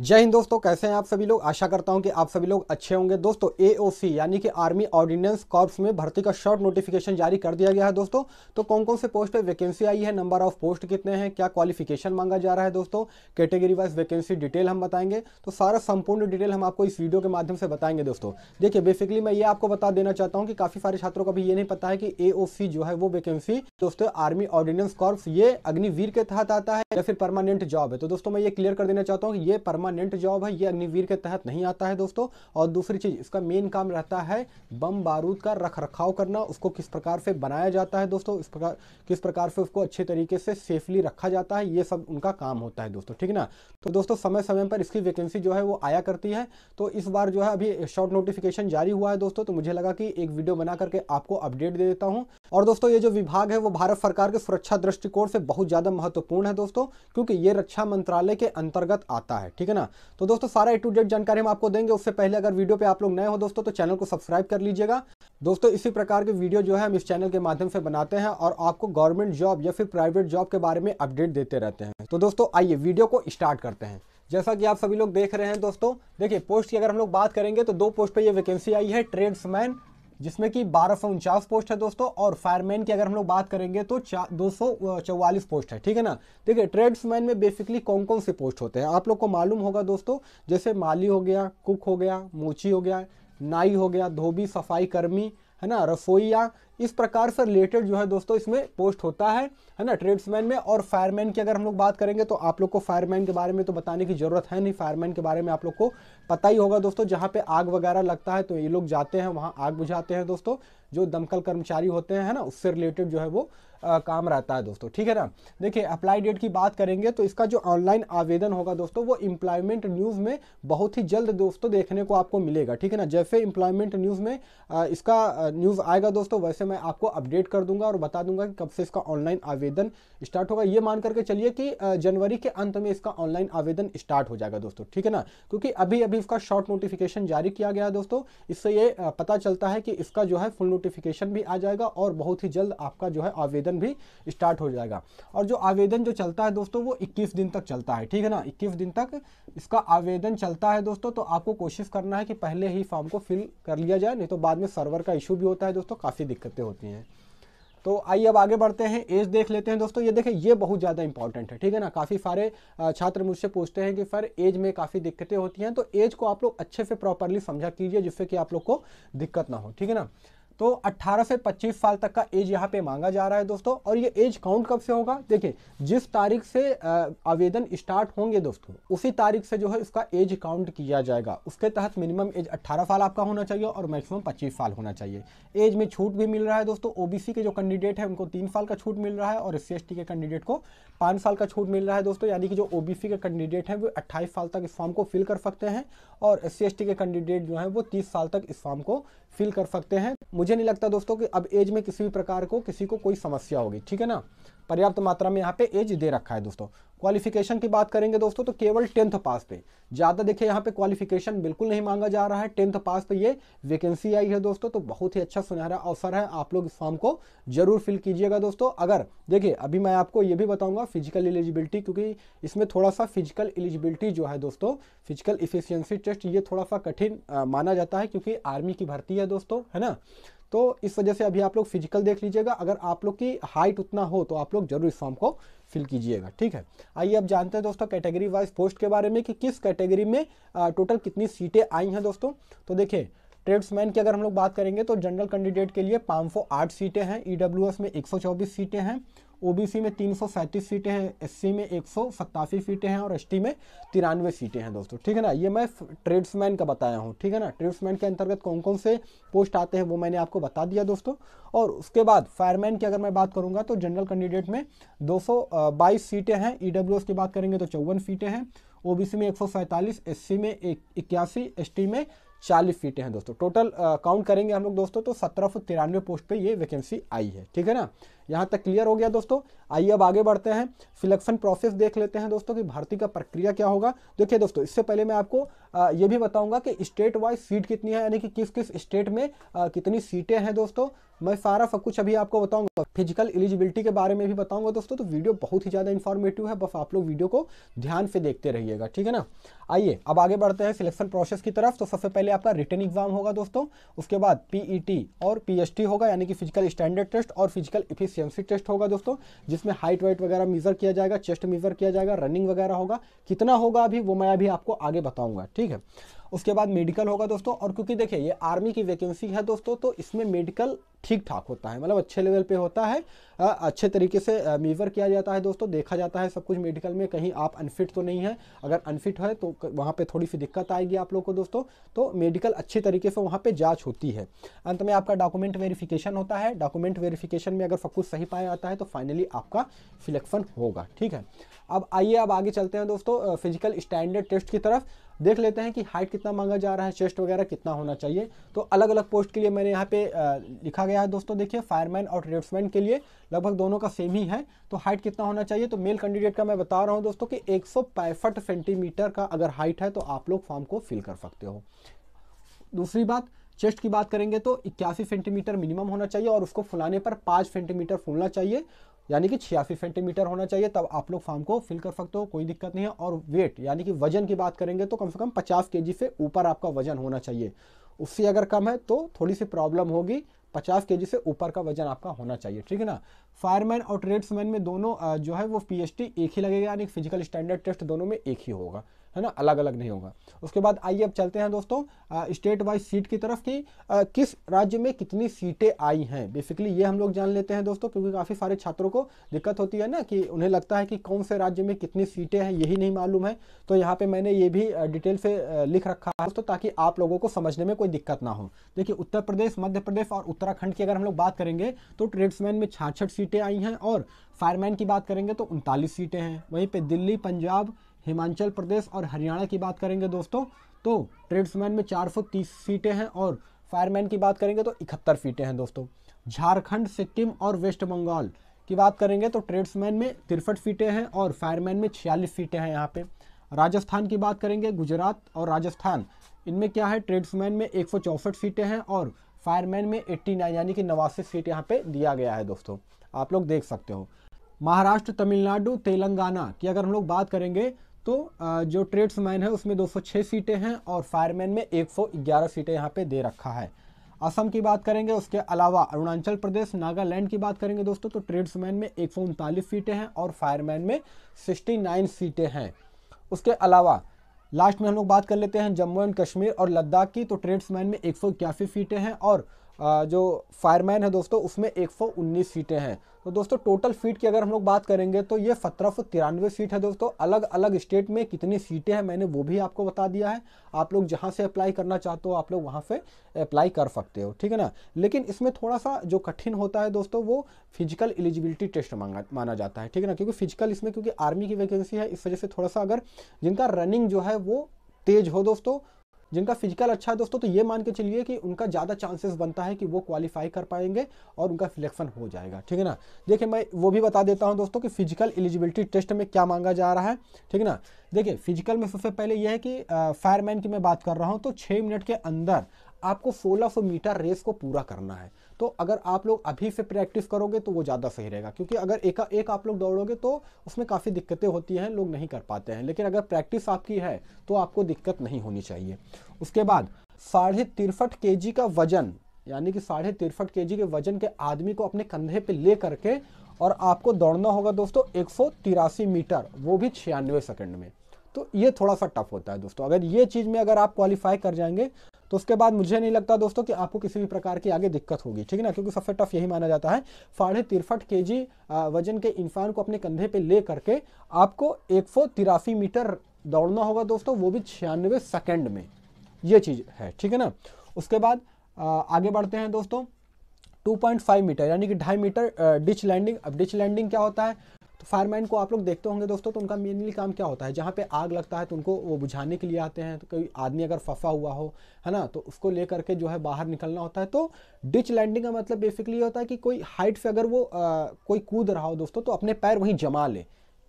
जय हिंद दोस्तों कैसे हैं आप सभी लोग आशा करता हूं कि आप सभी लोग अच्छे होंगे दोस्तों एओसी यानी कि आर्मी ऑर्डिनेंस कॉर्प्स में भर्ती का शॉर्ट नोटिफिकेशन जारी कर दिया गया है दोस्तों तो कौन कौन से पोस्ट पे वैकेंसी आई है नंबर ऑफ पोस्ट कितने हैं क्या क्वालिफिकेशन मांगा जा रहा है दोस्तों कैटेगरी वाइज वैकेंसी डिटेल हम बताएंगे तो सारा संपूर्ण डिटेल हम आपको इस वीडियो के माध्यम से बताएंगे दोस्तों देखिए बेसिकली मैं ये आपको बता देना चाहता हूँ कि काफ़ी सारे छात्रों को भी ये नहीं पता है कि ए जो है वो वैकेंसी दोस्तों आर्मी ऑर्डिनेंस कॉर्प्स ये अग्निवीर के तहत आता है या फिर परमानेंट जॉब है तो दोस्तों मैं ये क्लियर कर देना चाहता हूँ कि ये परमा परमानेंट जॉब है ये अग्निवीर के तहत नहीं आता है दोस्तों और दूसरी चीज़ इसका मेन काम रहता है बम बारूद का रख रखाव करना उसको किस प्रकार से बनाया जाता है दोस्तों इस प्रकार किस प्रकार से उसको अच्छे तरीके से सेफली रखा जाता है ये सब उनका काम होता है दोस्तों ठीक ना तो दोस्तों समय समय पर इसकी वैकेंसी जो है वो आया करती है तो इस बार जो है अभी शॉर्ट नोटिफिकेशन जारी हुआ है दोस्तों तो मुझे लगा कि एक वीडियो बना करके आपको अपडेट दे देता हूँ और दोस्तों ये जो विभाग है वो भारत सरकार के सुरक्षा दृष्टिकोण से बहुत ज़्यादा महत्वपूर्ण है दोस्तों क्योंकि ये रक्षा मंत्रालय के अंतर्गत आता है ठीक है ना तो दोस्तों सारा ए टू जेड जानकारी हम आपको देंगे उससे पहले अगर वीडियो पे आप लोग नए हो दोस्तों तो चैनल को सब्सक्राइब कर लीजिएगा दोस्तों इसी प्रकार के वीडियो जो है हम इस चैनल के माध्यम से बनाते हैं और आपको गवर्नमेंट जॉब या फिर प्राइवेट जॉब के बारे में अपडेट देते रहते हैं तो दोस्तों आइए वीडियो को स्टार्ट करते हैं जैसा कि आप सभी लोग देख रहे हैं दोस्तों देखिए पोस्ट की अगर हम लोग बात करेंगे तो दो पोस्ट पे ये वैकेंसी आई है ट्रेड्समैन जिसमें कि बारह सौ उनचास पोस्ट है दोस्तों और फायरमैन की अगर हम लोग बात करेंगे तो दो सौ चौवालीस पोस्ट है ठीक है ना देखिए ट्रेड्समैन में बेसिकली कौन कौन से पोस्ट होते हैं आप लोग को मालूम होगा दोस्तों जैसे माली हो गया कुक हो गया मोची हो गया नाई हो गया धोबी सफाई कर्मी है ना रसोईया इस प्रकार से रिलेटेड जो है दोस्तों इसमें पोस्ट होता है है ना ट्रेड्समैन में और फायरमैन की अगर हम लोग बात करेंगे तो आप लोग को फायरमैन के बारे में तो बताने की ज़रूरत है नहीं फायरमैन के बारे में आप लोग को पता ही होगा दोस्तों जहाँ पे आग वगैरह लगता है तो ये लोग जाते हैं वहाँ आग बुझाते हैं दोस्तों जो दमकल कर्मचारी होते हैं है ना उससे रिलेटेड जो है वो काम रहता है दोस्तों ठीक है ना देखिए अप्लाई डेट की बात करेंगे तो इसका जो ऑनलाइन आवेदन होगा दोस्तों वो इम्प्लॉयमेंट न्यूज़ में बहुत ही जल्द दोस्तों देखने को आपको मिलेगा ठीक है ना जैसे इम्प्लॉयमेंट न्यूज़ में इसका न्यूज़ आएगा दोस्तों वैसे मैं आपको अपडेट कर दूंगा और बता दूंगा कि कब से इसका ऑनलाइन आवेदन स्टार्ट होगा ये मान करके चलिए कि जनवरी के अंत में इसका ऑनलाइन आवेदन स्टार्ट हो जाएगा दोस्तों ठीक है ना क्योंकि अभी अभी इसका शॉर्ट नोटिफिकेशन जारी किया गया दोस्तों इससे ये पता चलता है कि इसका जो है फुल नोटिफिकेशन भी आ जाएगा और बहुत ही जल्द आपका जो है आवेदन आवेदन भी स्टार्ट हो जाएगा और जो आवेदन जो चलता है दोस्तों वो 21 दिन तक चलता है ठीक है ना 21 दिन तक इसका आवेदन चलता है दोस्तों तो आपको कोशिश करना है कि पहले ही फॉर्म को फिल कर लिया जाए नहीं तो बाद में सर्वर का इशू भी होता है दोस्तों काफ़ी दिक्कतें होती हैं तो आइए अब आगे बढ़ते हैं एज देख लेते हैं दोस्तों ये देखें ये बहुत ज़्यादा इंपॉर्टेंट है ठीक है ना काफ़ी सारे छात्र मुझसे पूछते हैं कि सर एज में काफ़ी दिक्कतें होती हैं तो एज को आप लोग अच्छे से प्रॉपरली समझा कीजिए जिससे कि आप लोग को दिक्कत ना हो ठीक है ना तो 18 से 25 साल तक का एज यहाँ पे मांगा जा रहा है दोस्तों और ये एज काउंट कब से होगा देखिए जिस तारीख से आवेदन स्टार्ट होंगे दोस्तों उसी तारीख से जो है इसका एज काउंट किया जाएगा उसके तहत मिनिमम एज 18 साल आपका होना चाहिए और मैक्सिमम 25 साल होना चाहिए एज में छूट भी मिल रहा है दोस्तों ओबीसी के जो कैंडिडेट है उनको तीन साल का छूट मिल रहा है और एस सी के कैंडिडेट को पाँच साल का छूट मिल रहा है दोस्तों यानी कि जो ओबीसी के कैंडिडेट हैं वो अट्ठाईस साल तक इस फॉर्म को फिल कर सकते हैं और एस सी के कैंडिडेट जो है वो तीस साल तक इस फॉर्म को फिल कर सकते हैं मुझे नहीं लगता दोस्तों कि अब एज में किसी भी प्रकार को किसी को कोई समस्या होगी ठीक है ना पर्याप्त मात्रा में यहाँ पे एज दे रखा है दोस्तों क्वालिफिकेशन की बात करेंगे दोस्तों तो केवल टेंथ पास पे ज़्यादा देखिए यहाँ पे क्वालिफिकेशन बिल्कुल नहीं मांगा जा रहा है टेंथ पास पे ये वैकेंसी आई है दोस्तों तो बहुत ही अच्छा सुनहरा अवसर है आप लोग इस फॉर्म को जरूर फिल कीजिएगा दोस्तों अगर देखिए अभी मैं आपको ये भी बताऊंगा फिजिकल एलिजिबिलिटी क्योंकि इसमें थोड़ा सा फिजिकल एलिजिबिलिटी जो है दोस्तों फिजिकल इफिशियंसी टेस्ट ये थोड़ा सा कठिन माना जाता है क्योंकि आर्मी की भर्ती है दोस्तों है ना तो इस वजह से अभी आप लोग फिजिकल देख लीजिएगा अगर आप लोग की हाइट उतना हो तो आप लोग जरूर इस फॉर्म को फिल कीजिएगा ठीक है आइए अब जानते हैं दोस्तों कैटेगरी वाइज पोस्ट के बारे में कि किस कैटेगरी में आ, टोटल कितनी सीटें आई हैं दोस्तों तो देखिए ट्रेड्समैन की अगर हम लोग बात करेंगे तो जनरल कैंडिडेट के लिए पाँच आठ सीटें हैं ई e में एक सीटें हैं ओबीसी में तीन सीटें हैं एससी में एक सीटें हैं और एसटी में तिरानवे सीटें हैं दोस्तों ठीक है ना ये मैं ट्रेड्समैन का बताया हूँ ठीक है ना ट्रेड्समैन के अंतर्गत कौन कौन से पोस्ट आते हैं वो मैंने आपको बता दिया दोस्तों और उसके बाद फायरमैन की अगर मैं बात करूँगा तो जनरल कैंडिडेट में दो सीटें हैं ई e की बात करेंगे तो चौवन सीटें हैं ओ में एक सौ में एक इक्यासी एसटी में चालीस सीटें हैं दोस्तों टोटल काउंट करेंगे हम लोग दोस्तों तो सत्रह पोस्ट पे ये वैकेंसी आई है ठीक है ना यहाँ तक क्लियर हो गया दोस्तों आइए अब आगे बढ़ते हैं सिलेक्शन प्रोसेस देख लेते हैं दोस्तों कि भर्ती का प्रक्रिया क्या होगा देखिए दोस्तों इससे पहले मैं आपको ये भी बताऊंगा कि स्टेट वाइज सीट कितनी है यानी कि किस किस स्टेट में कितनी सीटें हैं दोस्तों मैं सारा सब कुछ अभी आपको बताऊंगा फिजिकल एलिजिबिलिटी के बारे में भी बताऊंगा दोस्तों तो वीडियो बहुत ही ज़्यादा इन्फॉर्मेटिव है बस आप लोग वीडियो को ध्यान से देखते रहिएगा ठीक है ना आइए अब आगे बढ़ते हैं सिलेक्शन प्रोसेस की तरफ तो सबसे पहले आपका रिटर्न एग्जाम होगा दोस्तों उसके बाद पीई e और पीएचटी होगा यानी कि फिजिकल स्टैंडर्ड टेस्ट और फिजिकल इफिस सीएमसी टेस्ट होगा दोस्तों जिसमें हाइट वाइट वगैरह मीज़र किया जाएगा चेस्ट मीज़र किया जाएगा रनिंग वगैरह होगा कितना होगा अभी वो मैं अभी आपको आगे बताऊंगा ठीक है उसके बाद मेडिकल होगा दोस्तों और क्योंकि देखिए ये आर्मी की वैकेंसी है दोस्तों तो इसमें मेडिकल ठीक ठाक होता है मतलब अच्छे लेवल पे होता है आ, अच्छे तरीके से मेजर किया जाता है दोस्तों देखा जाता है सब कुछ मेडिकल में कहीं आप अनफिट तो नहीं है अगर अनफिट है तो वहाँ पे थोड़ी सी दिक्कत आएगी आप लोग को दोस्तों तो मेडिकल अच्छे तरीके से वहाँ पे जांच होती है अंत में आपका डॉक्यूमेंट वेरिफिकेशन होता है डॉक्यूमेंट वेरिफिकेशन में अगर सब कुछ सही पाया जाता है तो फाइनली आपका सिलेक्शन होगा ठीक है अब आइए अब आगे चलते हैं दोस्तों फिजिकल स्टैंडर्ड टेस्ट की तरफ देख लेते हैं कि हाइट कितना मांगा जा रहा है चेस्ट वगैरह कितना होना चाहिए तो अलग अलग पोस्ट के लिए मैंने यहाँ पे लिखा गया है दोस्तों देखिए फायरमैन और ट्रेड्समैन के लिए लगभग दोनों का सेम ही है तो हाइट कितना होना चाहिए तो मेल कैंडिडेट का मैं बता रहा हूँ दोस्तों कि एक सेंटीमीटर का अगर हाइट है तो आप लोग फॉर्म को फिल कर सकते हो दूसरी बात चेस्ट की बात करेंगे तो इक्यासी सेंटीमीटर मिनिमम होना चाहिए और उसको फुलाने पर पाँच सेंटीमीटर फूलना चाहिए यानी कि छियासी सेंटीमीटर होना चाहिए तब आप लोग फार्म को फिल कर सकते हो कोई दिक्कत नहीं है और वेट यानी कि वजन की बात करेंगे तो कम से कम पचास के से ऊपर आपका वजन होना चाहिए उससे अगर कम है तो थोड़ी सी प्रॉब्लम होगी पचास के से ऊपर का वजन आपका होना चाहिए ठीक है ना फायरमैन और ट्रेड्समैन में दोनों जो है वो पी एक ही लगेगा यानी फिजिकल स्टैंडर्ड टेस्ट दोनों में एक ही होगा है ना अलग अलग नहीं होगा उसके बाद आइए अब चलते हैं दोस्तों स्टेट वाइज सीट की तरफ कि आ, किस राज्य में कितनी सीटें आई हैं बेसिकली ये हम लोग जान लेते हैं दोस्तों क्योंकि काफ़ी सारे छात्रों को दिक्कत होती है ना कि उन्हें लगता है कि कौन से राज्य में कितनी सीटें हैं यही नहीं मालूम है तो यहाँ पर मैंने ये भी डिटेल से लिख रखा है दोस्तों ताकि आप लोगों को समझने में कोई दिक्कत ना हो देखिए उत्तर प्रदेश मध्य प्रदेश और उत्तराखंड की अगर हम लोग बात करेंगे तो ट्रेड्समैन में छाछठ सीटें आई हैं और फायरमैन की बात करेंगे तो उनतालीस सीटें हैं वहीं पर दिल्ली पंजाब हिमाचल प्रदेश और हरियाणा की बात करेंगे दोस्तों तो ट्रेड्समैन में 430 सीटें हैं और फायरमैन की बात करेंगे तो इकहत्तर सीटें हैं दोस्तों झारखंड सिक्किम और वेस्ट बंगाल की बात करेंगे तो ट्रेड्समैन में तिरसठ सीटें हैं और फायरमैन में छियालीस सीटें हैं यहाँ पे राजस्थान की बात करेंगे गुजरात और राजस्थान इनमें क्या है ट्रेड्समैन में एक सीटें हैं और फायरमैन में 89 यानी कि नवासी सीट यहाँ पे दिया गया है दोस्तों आप लोग देख सकते हो महाराष्ट्र तमिलनाडु तेलंगाना की अगर हम लोग बात करेंगे तो जो ट्रेड्समैन है उसमें 206 सीटें हैं और फायरमैन में 111 सीटें यहाँ पे दे रखा है असम की बात करेंगे उसके अलावा अरुणाचल प्रदेश नागालैंड की बात करेंगे दोस्तों तो ट्रेड्समैन में एक सीटें हैं और फायरमैन में 69 सीटें हैं उसके अलावा लास्ट में हम लोग बात कर लेते हैं जम्मू एंड कश्मीर और लद्दाख की तो ट्रेड्समैन में एक सीटें हैं और जो फायरमैन है दोस्तों उसमें 119 सीटें हैं तो दोस्तों टोटल फीट की अगर हम लोग बात करेंगे तो ये सत्रह सीट है दोस्तों अलग अलग स्टेट में कितनी सीटें हैं मैंने वो भी आपको बता दिया है आप लोग जहाँ से अप्लाई करना चाहते हो आप लोग वहाँ से अप्लाई कर सकते हो ठीक है ना लेकिन इसमें थोड़ा सा जो कठिन होता है दोस्तों वो फिजिकल एलिजिबिलिटी टेस्ट मांगा माना जाता है ठीक है ना क्योंकि फिजिकल इसमें क्योंकि आर्मी की वैकेंसी है इस वजह से थोड़ा सा अगर जिनका रनिंग जो है वो तेज हो दोस्तों जिनका फिजिकल अच्छा है दोस्तों तो ये मान के चलिए कि उनका ज़्यादा चांसेस बनता है कि वो क्वालिफाई कर पाएंगे और उनका सिलेक्शन हो जाएगा ठीक है ना देखिए मैं वो भी बता देता हूँ दोस्तों कि फिजिकल एलिजिबिलिटी टेस्ट में क्या मांगा जा रहा है ठीक है ना देखिए फिजिकल में सबसे पहले यह है कि फायरमैन की मैं बात कर रहा हूँ तो छः मिनट के अंदर आपको 1600 मीटर रेस को पूरा करना है तो अगर आप लोग अभी से प्रैक्टिस करोगे तो वो ज़्यादा सही रहेगा क्योंकि अगर एक एक आप लोग दौड़ोगे तो उसमें काफ़ी दिक्कतें होती हैं लोग नहीं कर पाते हैं लेकिन अगर प्रैक्टिस आपकी है तो आपको दिक्कत नहीं होनी चाहिए उसके बाद साढ़े तिरसठ के का वजन यानी कि साढ़े तिरसठ के के वजन के आदमी को अपने कंधे पर ले करके और आपको दौड़ना होगा दोस्तों एक मीटर वो भी छियानवे सेकेंड में तो ये थोड़ा सा टफ होता है दोस्तों अगर ये चीज़ में अगर आप क्वालिफाई कर जाएंगे तो उसके बाद मुझे नहीं लगता दोस्तों कि आपको किसी भी प्रकार की आगे दिक्कत होगी ठीक है ना क्योंकि सबसे टफ यही माना जाता है साढ़े तिरसठ के जी वजन के इंसान को अपने कंधे पे ले करके आपको एक मीटर दौड़ना होगा दोस्तों वो भी छियानवे सेकेंड में ये चीज़ है ठीक है ना उसके बाद आगे बढ़ते हैं दोस्तों 2.5 मीटर यानी कि ढाई मीटर डिच लैंडिंग अब डिच लैंडिंग क्या होता है तो फायरमैन को आप लोग देखते होंगे दोस्तों तो उनका मेनली काम क्या होता है जहाँ पे आग लगता है तो उनको वो बुझाने के लिए आते हैं तो कोई आदमी अगर फफा हुआ हो है ना तो उसको ले करके जो है बाहर निकलना होता है तो डिच लैंडिंग का मतलब बेसिकली होता है कि कोई हाइट से अगर वो आ, कोई कूद रहा हो दोस्तों तो अपने पैर वहीं जमा ले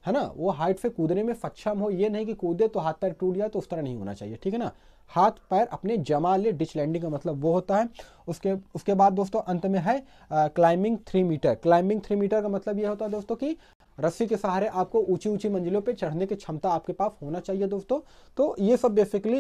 है ना वो हाइट से कूदने में सक्षम हो ये नहीं कि कूदे तो हाथ पैर टूट जाए तो उस तरह नहीं होना चाहिए ठीक है ना हाथ पैर अपने जमा ले डिच लैंडिंग का मतलब वो होता है उसके उसके बाद दोस्तों अंत में है climbing three metre climbing three metre का मतलब ये होता है दोस्तों कि रस्सी के सहारे आपको ऊंची ऊंची मंजिलों पे चढ़ने की क्षमता आपके पास होना चाहिए दोस्तों तो ये सब बेसिकली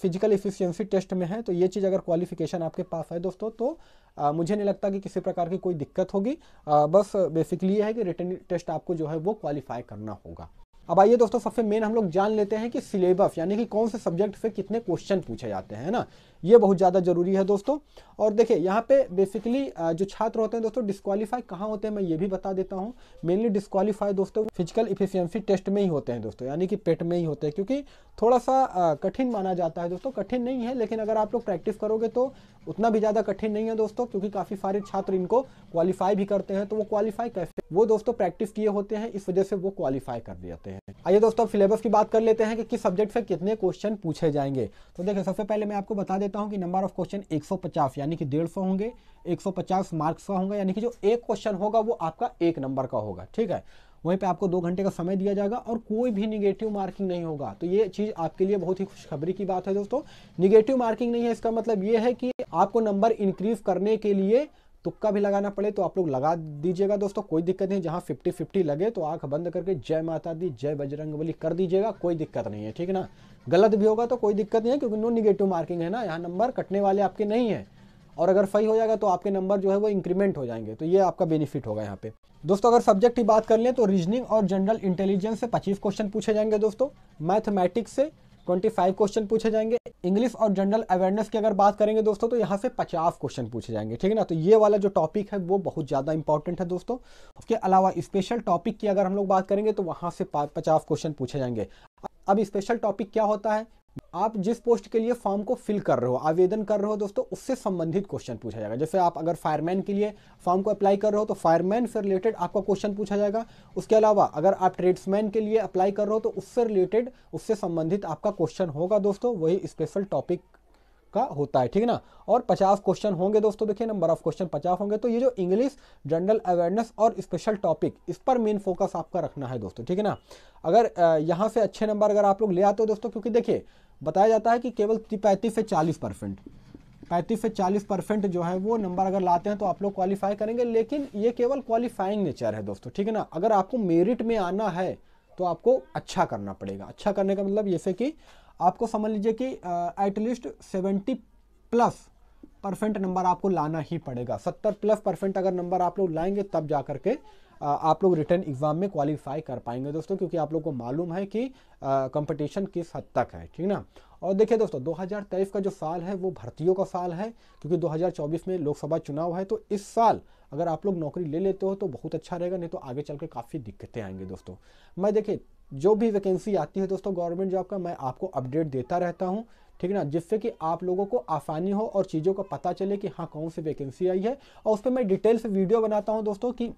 फिजिकल इफिशियंसी टेस्ट में है तो ये चीज़ अगर क्वालिफिकेशन आपके पास है दोस्तों तो आ, मुझे नहीं लगता कि किसी प्रकार की कोई दिक्कत होगी आ, बस बेसिकली ये है कि रिटर्न टेस्ट आपको जो है वो क्वालिफाई करना होगा अब आइए दोस्तों सबसे मेन हम लोग जान लेते हैं कि सिलेबस यानी कि कौन से सब्जेक्ट से कितने क्वेश्चन पूछे जाते हैं ना ये बहुत ज़्यादा जरूरी है दोस्तों और देखिए यहाँ पे बेसिकली जो छात्र होते हैं दोस्तों डिस्कालीफाई कहाँ होते हैं मैं ये भी बता देता हूँ मेनली डिस्कालीफाई दोस्तों फिजिकल इफिशियंसी टेस्ट में ही होते हैं दोस्तों यानी कि पेट में ही होते हैं क्योंकि थोड़ा सा कठिन माना जाता है दोस्तों कठिन नहीं है लेकिन अगर आप लोग प्रैक्टिस करोगे तो उतना भी ज़्यादा कठिन नहीं है दोस्तों क्योंकि काफ़ी सारे छात्र इनको क्वालिफाई भी करते हैं तो वो क्वालिफाई कैसे वो दोस्तों प्रैक्टिस किए होते हैं इस वजह से वो क्वालिफाई कर देते हैं हैं आइए दोस्तों अब सिलेबस की बात कर लेते हैं कि किस सब्जेक्ट से कितने क्वेश्चन पूछे जाएंगे तो देखिए सबसे पहले मैं आपको बता देता हूं कि नंबर ऑफ क्वेश्चन 150 यानी कि 150 होंगे 150 मार्क्स का होंगे यानी कि जो एक क्वेश्चन होगा वो आपका एक नंबर का होगा ठीक है वहीं पे आपको दो घंटे का समय दिया जाएगा और कोई भी निगेटिव मार्किंग नहीं होगा तो ये चीज़ आपके लिए बहुत ही खुशखबरी की बात है दोस्तों निगेटिव मार्किंग नहीं है इसका मतलब ये है कि आपको नंबर इंक्रीज करने के लिए तुक्का भी लगाना पड़े तो आप लोग लगा दीजिएगा दोस्तों कोई दिक्कत नहीं जहाँ फिफ्टी फिफ्टी लगे तो आंख बंद करके जय माता दी जय बजरंगबली कर दीजिएगा कोई दिक्कत नहीं है ठीक है ना गलत भी होगा तो कोई दिक्कत नहीं है क्योंकि नो निगेटिव मार्किंग है ना यहाँ नंबर कटने वाले आपके नहीं है और अगर सही हो जाएगा तो आपके नंबर जो है वो इंक्रीमेंट हो जाएंगे तो ये आपका बेनिफिट होगा यहाँ पे दोस्तों अगर सब्जेक्ट की बात कर लें तो रीजनिंग और जनरल इंटेलिजेंस से पच्चीस क्वेश्चन पूछे जाएंगे दोस्तों मैथमेटिक्स से ट्वेंटी फाइव क्वेश्चन पूछे जाएंगे इंग्लिश और जनरल अवेयरनेस की अगर बात करेंगे दोस्तों तो यहाँ से पचास क्वेश्चन पूछे जाएंगे ठीक है ना तो ये वाला जो टॉपिक है वो बहुत ज़्यादा इंपॉर्टेंट है दोस्तों उसके अलावा स्पेशल टॉपिक की अगर हम लोग बात करेंगे तो वहाँ से पचास क्वेश्चन पूछे जाएंगे अब स्पेशल टॉपिक क्या होता है आप जिस पोस्ट के लिए फॉर्म को फिल कर रहे हो आवेदन कर रहे हो दोस्तों उससे संबंधित क्वेश्चन पूछा जाएगा जैसे आप अगर फायरमैन के लिए फॉर्म को अप्लाई कर रहे हो तो फायरमैन से रिलेटेड आपका क्वेश्चन पूछा जाएगा उसके अलावा अगर आप ट्रेड्समैन के लिए अप्लाई कर रहे हो तो उससे रिलेटेड उससे संबंधित आपका क्वेश्चन होगा दोस्तों वही स्पेशल टॉपिक का होता है ठीक है ना और पचास क्वेश्चन होंगे दोस्तों देखिए नंबर ऑफ क्वेश्चन पचास होंगे तो ये जो इंग्लिश जनरल अवेयरनेस और स्पेशल टॉपिक इस पर मेन फोकस आपका रखना है दोस्तों ठीक है ना अगर यहाँ से अच्छे नंबर अगर आप लोग ले आते हो दोस्तों क्योंकि देखिए बताया जाता है कि केवल पैंतीस से चालीस परसेंट पैंतीस से चालीस परसेंट जो है वो नंबर अगर लाते हैं तो आप लोग क्वालिफाई करेंगे लेकिन ये केवल क्वालिफाइंग नेचर है दोस्तों ठीक है ना अगर आपको मेरिट में आना है तो आपको अच्छा करना पड़ेगा अच्छा करने का मतलब जैसे कि आपको समझ लीजिए कि at least seventy plus percent number आपको लाना ही पड़ेगा सत्तर प्लस परसेंट अगर नंबर आप लोग लाएंगे तब जा करके आप लोग रिटर्न एग्ज़ाम में क्वालिफाई कर पाएंगे दोस्तों क्योंकि आप लोग को मालूम है कि कंपटीशन किस हद तक है ठीक ना और देखिए दोस्तों 2023 का जो साल है वो भर्तियों का साल है क्योंकि 2024 में लोकसभा चुनाव है तो इस साल अगर आप लोग नौकरी ले लेते हो तो बहुत अच्छा रहेगा नहीं तो आगे चल के काफ़ी दिक्कतें आएंगी दोस्तों मैं देखिए जो भी वैकेंसी आती है दोस्तों गवर्नमेंट जॉब का मैं आपको अपडेट देता रहता हूँ ठीक है ना जिससे कि आप लोगों को आसानी हो और चीज़ों का पता चले कि हाँ कौन सी वैकेंसी आई है और उस पर मैं डिटेल से वीडियो बनाता हूँ दोस्तों कि